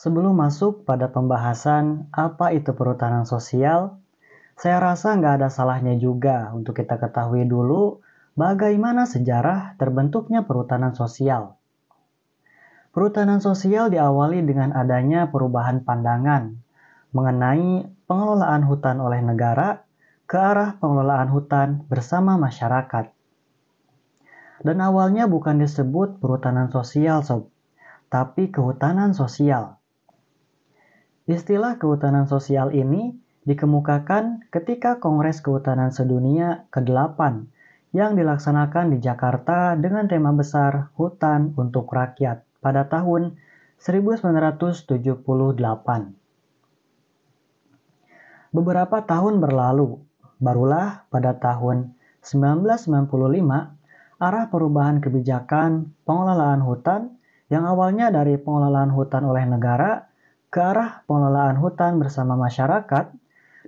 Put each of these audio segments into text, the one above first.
Sebelum masuk pada pembahasan apa itu perhutanan sosial, saya rasa nggak ada salahnya juga untuk kita ketahui dulu bagaimana sejarah terbentuknya perhutanan sosial. Perhutanan sosial diawali dengan adanya perubahan pandangan mengenai pengelolaan hutan oleh negara ke arah pengelolaan hutan bersama masyarakat. Dan awalnya bukan disebut perhutanan sosial, sob, tapi kehutanan sosial. Istilah kehutanan sosial ini dikemukakan ketika Kongres Kehutanan Sedunia ke-8 yang dilaksanakan di Jakarta dengan tema besar Hutan untuk Rakyat pada tahun 1978. Beberapa tahun berlalu, barulah pada tahun 1995 arah perubahan kebijakan pengelolaan hutan yang awalnya dari pengelolaan hutan oleh negara ke arah pengelolaan hutan bersama masyarakat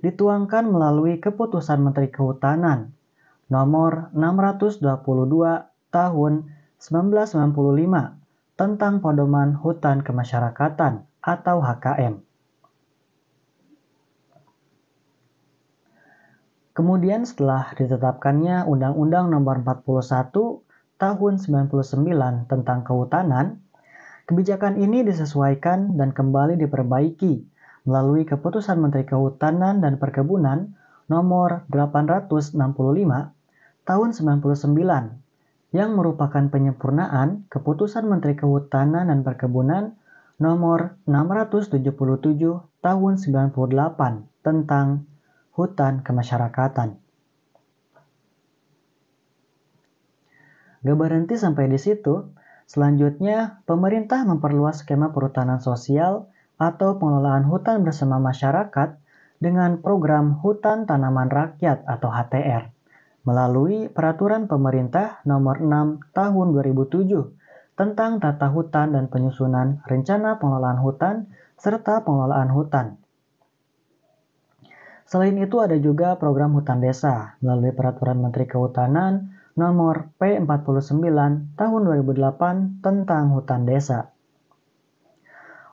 dituangkan melalui keputusan Menteri Kehutanan nomor 622 tahun 1995 tentang pedoman hutan kemasyarakatan atau HKM. Kemudian setelah ditetapkannya Undang-Undang Nomor 41 Tahun 99 tentang Kehutanan, Kebijakan ini disesuaikan dan kembali diperbaiki melalui keputusan Menteri Kehutanan dan Perkebunan nomor 865 tahun 99 yang merupakan penyempurnaan keputusan Menteri Kehutanan dan Perkebunan nomor 677 tahun 98 tentang hutan kemasyarakatan. Gak berhenti sampai di situ, Selanjutnya, pemerintah memperluas skema perhutanan sosial atau pengelolaan hutan bersama masyarakat dengan program Hutan Tanaman Rakyat atau HTR melalui Peraturan Pemerintah Nomor 6 Tahun 2007 tentang tata hutan dan penyusunan rencana pengelolaan hutan serta pengelolaan hutan. Selain itu ada juga program hutan desa melalui Peraturan Menteri Kehutanan Nomor P49 Tahun 2008 tentang Hutan Desa.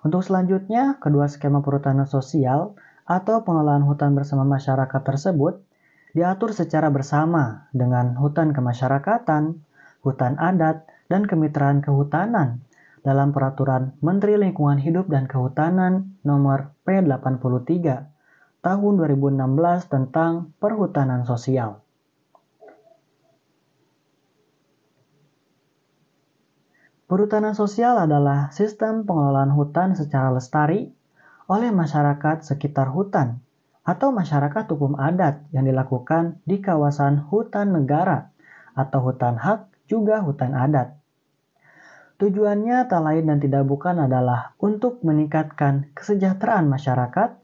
Untuk selanjutnya, kedua skema perhutanan sosial atau pengelolaan hutan bersama masyarakat tersebut diatur secara bersama dengan hutan kemasyarakatan, hutan adat, dan kemitraan kehutanan dalam peraturan Menteri Lingkungan Hidup dan Kehutanan nomor P83 tahun 2016 tentang perhutanan sosial. Perhutanan sosial adalah sistem pengelolaan hutan secara lestari oleh masyarakat sekitar hutan atau masyarakat hukum adat yang dilakukan di kawasan hutan negara atau hutan hak juga hutan adat. Tujuannya tak lain dan tidak bukan adalah untuk meningkatkan kesejahteraan masyarakat,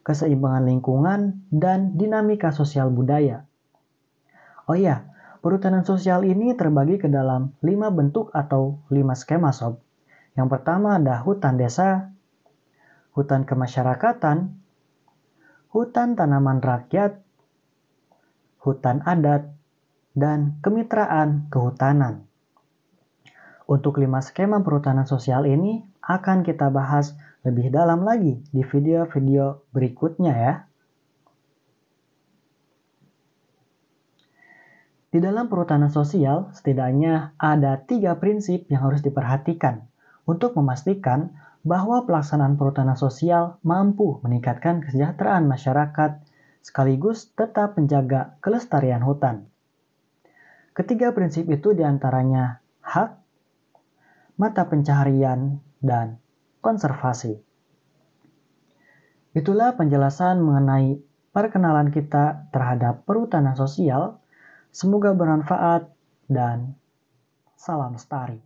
keseimbangan lingkungan, dan dinamika sosial budaya. Oh iya, Perhutanan sosial ini terbagi ke dalam lima bentuk atau lima skema sob. Yang pertama ada hutan desa, hutan kemasyarakatan, hutan tanaman rakyat, hutan adat, dan kemitraan kehutanan. Untuk lima skema perhutanan sosial ini akan kita bahas lebih dalam lagi di video-video berikutnya ya. Di dalam perhutanan sosial, setidaknya ada tiga prinsip yang harus diperhatikan untuk memastikan bahwa pelaksanaan perhutanan sosial mampu meningkatkan kesejahteraan masyarakat sekaligus tetap menjaga kelestarian hutan. Ketiga prinsip itu diantaranya hak, mata pencaharian, dan konservasi. Itulah penjelasan mengenai perkenalan kita terhadap perhutanan sosial Semoga bermanfaat dan salam lestari.